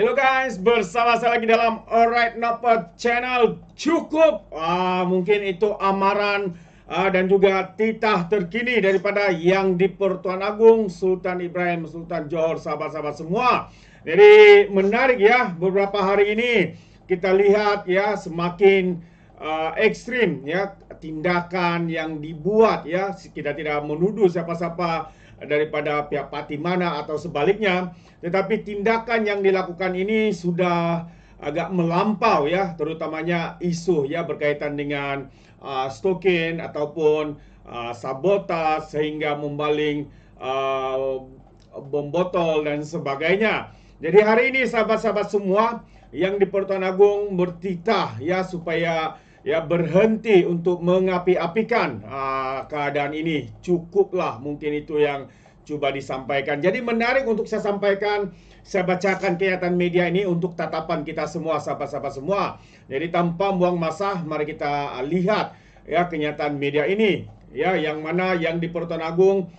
Hello guys, bersama saya lagi dalam Alright Napa Channel Cukup uh, Mungkin itu amaran uh, dan juga titah terkini daripada yang di Pertuan Agung Sultan Ibrahim, Sultan Johor, sahabat-sahabat semua Jadi menarik ya, beberapa hari ini kita lihat ya semakin uh, ekstrim ya Tindakan yang dibuat ya, kita tidak menuduh siapa-siapa daripada pihak pati mana atau sebaliknya. Tetapi tindakan yang dilakukan ini sudah agak melampau ya, terutamanya isu ya berkaitan dengan uh, stokin ataupun uh, sabotas sehingga membaling uh, bom botol dan sebagainya. Jadi hari ini sahabat-sahabat semua yang di Pertuan Agung bertitah ya supaya ya berhenti untuk mengapi-apikan ah, keadaan ini. Cukuplah mungkin itu yang coba disampaikan. Jadi menarik untuk saya sampaikan, saya bacakan kenyataan media ini untuk tatapan kita semua, sahabat-sahabat semua. Jadi tanpa buang masa, mari kita lihat ya kenyataan media ini. Ya, yang mana yang di Pertuan Agung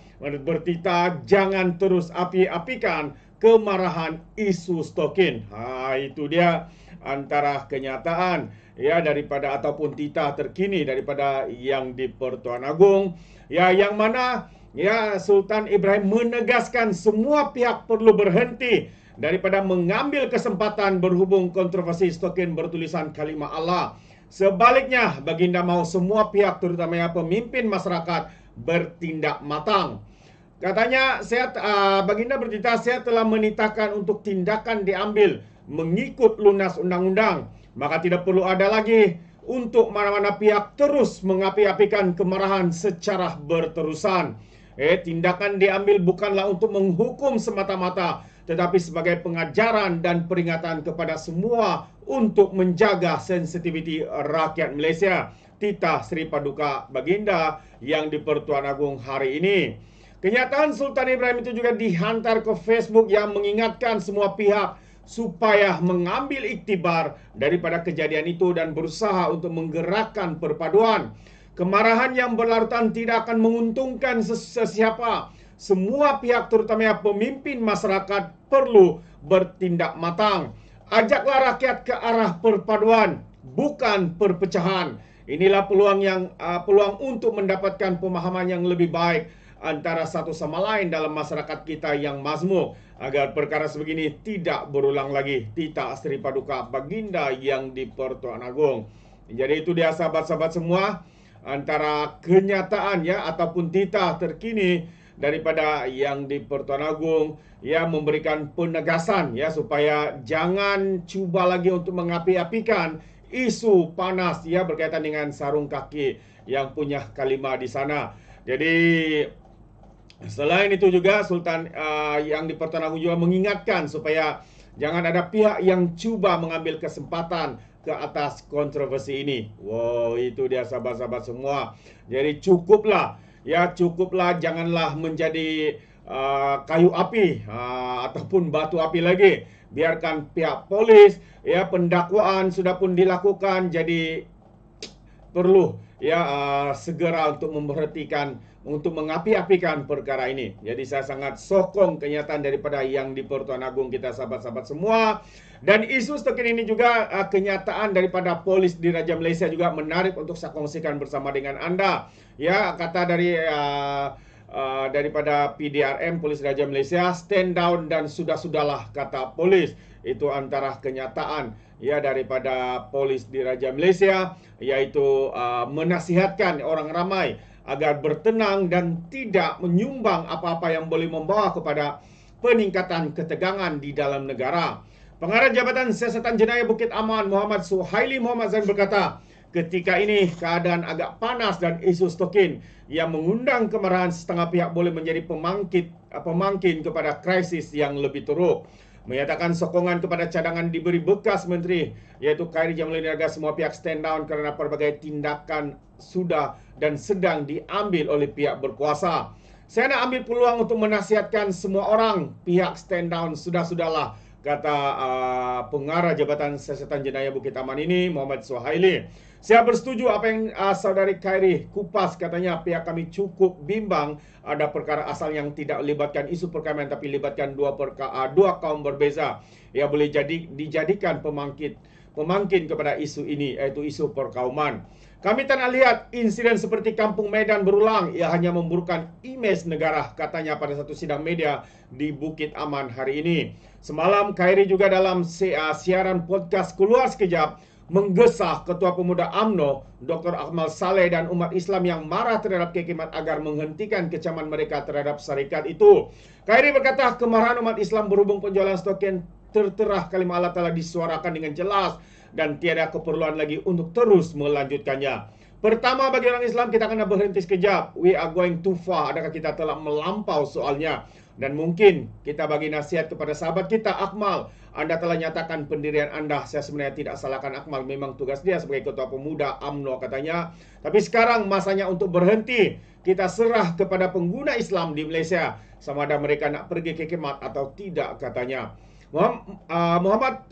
bertita jangan terus api-apikan kemarahan isu stokin. Ha itu dia antara kenyataan ya daripada ataupun titah terkini daripada yang di Pertuan Agong ya yang mana ya Sultan Ibrahim menegaskan semua pihak perlu berhenti daripada mengambil kesempatan berhubung kontroversi stokin bertulisan kalimah Allah. Sebaliknya baginda mahu semua pihak terutamanya pemimpin masyarakat bertindak matang. Katanya saya uh, baginda bercerita saya telah menitahkan untuk tindakan diambil mengikut lunas undang-undang. Maka tidak perlu ada lagi untuk mana-mana pihak terus mengapi-apikan kemarahan secara berterusan. Eh, tindakan diambil bukanlah untuk menghukum semata-mata tetapi sebagai pengajaran dan peringatan kepada semua untuk menjaga sensitiviti rakyat Malaysia. Titah Sri Paduka Baginda yang di Pertuan Agung hari ini. Kenyataan Sultan Ibrahim itu juga dihantar ke Facebook yang mengingatkan semua pihak supaya mengambil iktibar daripada kejadian itu dan berusaha untuk menggerakkan perpaduan. Kemarahan yang berlarutan tidak akan menguntungkan sesiapa. Semua pihak terutama pemimpin masyarakat perlu bertindak matang. Ajaklah rakyat ke arah perpaduan, bukan perpecahan. Inilah peluang yang uh, peluang untuk mendapatkan pemahaman yang lebih baik antara satu sama lain dalam masyarakat kita yang mazmuk agar perkara sebegini tidak berulang lagi. Tita Sri Paduka Baginda yang di Pertuan agung Jadi itu dia sahabat-sahabat semua antara kenyataan ya ataupun tita terkini daripada yang di Pertuan Agung ya memberikan penegasan ya supaya jangan cuba lagi untuk mengapi-apikan isu panas ya berkaitan dengan sarung kaki yang punya kalimah di sana. Jadi Selain itu juga Sultan uh, yang di Agung juga mengingatkan supaya jangan ada pihak yang cuba mengambil kesempatan ke atas kontroversi ini. Wow, itu dia sahabat-sahabat semua. Jadi cukuplah, ya cukuplah janganlah menjadi uh, kayu api uh, ataupun batu api lagi. Biarkan pihak polis, ya pendakwaan sudah pun dilakukan. Jadi perlu ya uh, segera untuk memperhatikan untuk mengapi-apikan perkara ini. Jadi saya sangat sokong kenyataan daripada yang di Pertuan Agung kita sahabat-sahabat semua. Dan isu setakat ini juga uh, kenyataan daripada polis di Raja Malaysia juga menarik untuk saya kongsikan bersama dengan anda. Ya, kata dari uh, uh, daripada PDRM Polis Raja Malaysia stand down dan sudah-sudahlah kata polis. Itu antara kenyataan ya daripada polis di Raja Malaysia yaitu uh, menasihatkan orang ramai agar bertenang dan tidak menyumbang apa-apa yang boleh membawa kepada peningkatan ketegangan di dalam negara. Pengarah Jabatan Siasatan Jenayah Bukit Aman Muhammad Suhaili Muhammad Zain berkata, ketika ini keadaan agak panas dan isu stokin yang mengundang kemarahan setengah pihak boleh menjadi pemangkit pemangkin kepada krisis yang lebih teruk menyatakan sokongan kepada cadangan diberi bekas menteri iaitu Khairi Jamaluddin agar semua pihak stand down kerana pelbagai tindakan sudah dan sedang diambil oleh pihak berkuasa. Saya nak ambil peluang untuk menasihatkan semua orang pihak stand down sudah-sudahlah kata uh, pengarah Jabatan Siasatan Jenayah Bukit Taman ini Muhammad Suhaili. Saya bersetuju apa yang uh, saudari Khairi kupas katanya pihak kami cukup bimbang ada perkara asal yang tidak libatkan isu perkembangan tapi libatkan dua perka, uh, dua kaum berbeza. yang boleh jadi dijadikan pemangkit memangkin kepada isu ini iaitu isu perkauman. Kami tak nak lihat insiden seperti Kampung Medan berulang ia hanya memburukkan imej negara katanya pada satu sidang media di Bukit Aman hari ini. Semalam Khairi juga dalam ah, siaran podcast keluar sekejap menggesah Ketua Pemuda AMNO Dr. Akmal Saleh dan umat Islam yang marah terhadap kekimat agar menghentikan kecaman mereka terhadap syarikat itu. Khairi berkata kemarahan umat Islam berhubung penjualan stoken tertera kalimah Allah telah disuarakan dengan jelas dan tiada keperluan lagi untuk terus melanjutkannya. Pertama bagi orang Islam kita kena berhenti sekejap. We are going too far. Adakah kita telah melampau soalnya? Dan mungkin kita bagi nasihat kepada sahabat kita Akmal. Anda telah nyatakan pendirian anda. Saya sebenarnya tidak salahkan Akmal. Memang tugas dia sebagai ketua pemuda AMNO katanya. Tapi sekarang masanya untuk berhenti. Kita serah kepada pengguna Islam di Malaysia. Sama ada mereka nak pergi ke kemat atau tidak katanya. Ah, Muhammad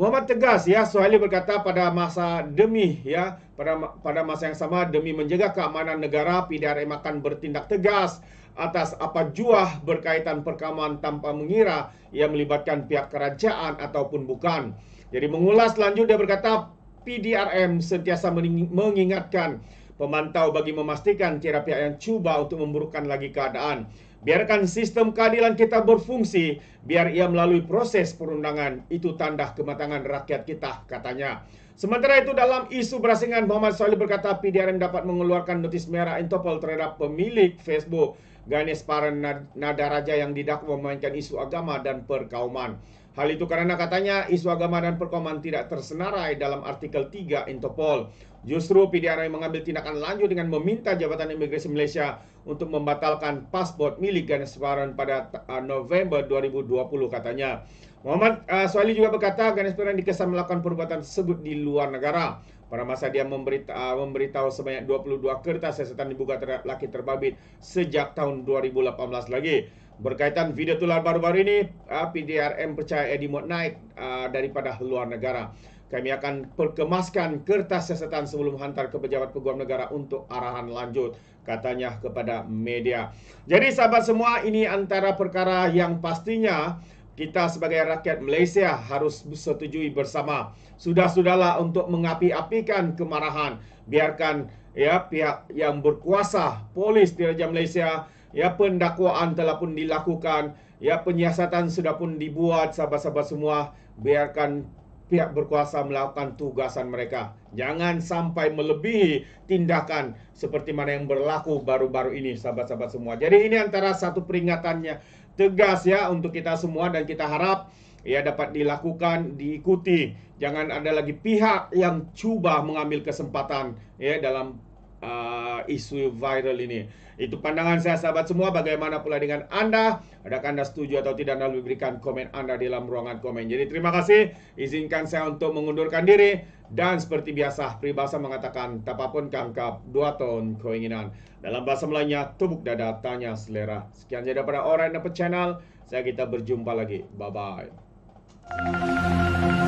Muhammad tegas ya Suhaili berkata pada masa demi ya pada pada masa yang sama demi menjaga keamanan negara PDRM akan bertindak tegas atas apa jua berkaitan perkamaan tanpa mengira ia melibatkan pihak kerajaan ataupun bukan. Jadi mengulas lanjut dia berkata PDRM sentiasa mengingatkan pemantau bagi memastikan tiada pihak yang cuba untuk memburukkan lagi keadaan. Biarkan sistem keadilan kita berfungsi, biar ia melalui proses perundangan itu tanda kematangan rakyat kita, katanya. Sementara itu dalam isu berasingan Muhammad Salih berkata PDRM dapat mengeluarkan notis merah Interpol terhadap pemilik Facebook. nada raja yang didakwa memainkan isu agama dan perkauman. Hal itu karena katanya isu agama dan perkauman tidak tersenarai dalam artikel 3 Interpol. Justru PDRI mengambil tindakan lanjut dengan meminta Jabatan Imigrasi Malaysia untuk membatalkan paspor milik Paran pada uh, November 2020 katanya. Muhammad uh, Soali juga berkata Paran dikesan melakukan perbuatan tersebut di luar negara. Pada masa dia memberitahu, ah, memberitahu sebanyak 22 kertas siasatan dibuka terhadap laki terbabit sejak tahun 2018 lagi. Berkaitan video tular baru-baru ini, ah, PDRM percaya Eddie Mod naik ah, daripada luar negara. Kami akan perkemaskan kertas siasatan sebelum hantar ke pejabat peguam negara untuk arahan lanjut, katanya kepada media. Jadi sahabat semua, ini antara perkara yang pastinya kita sebagai rakyat Malaysia harus bersetujui bersama. Sudah-sudahlah untuk mengapi-apikan kemarahan. Biarkan ya pihak yang berkuasa, polis diraja Malaysia, ya pendakwaan telah pun dilakukan, ya penyiasatan sudah pun dibuat sahabat-sahabat semua. Biarkan pihak berkuasa melakukan tugasan mereka. Jangan sampai melebihi tindakan seperti mana yang berlaku baru-baru ini sahabat-sahabat semua. Jadi ini antara satu peringatannya tegas ya untuk kita semua dan kita harap ya dapat dilakukan diikuti jangan ada lagi pihak yang cuba mengambil kesempatan ya dalam uh, isu viral ini. Itu pandangan saya sahabat semua. Bagaimana pula dengan anda? Adakah anda setuju atau tidak? Lalu berikan komen anda di dalam ruangan komen. Jadi terima kasih. Izinkan saya untuk mengundurkan diri. Dan seperti biasa, peribahasa mengatakan, tapapun kangkap, dua tahun keinginan. Dalam bahasa melainya, tubuk dada, tanya selera. Sekian saja daripada orang yang dapat channel. Saya kita berjumpa lagi. Bye-bye.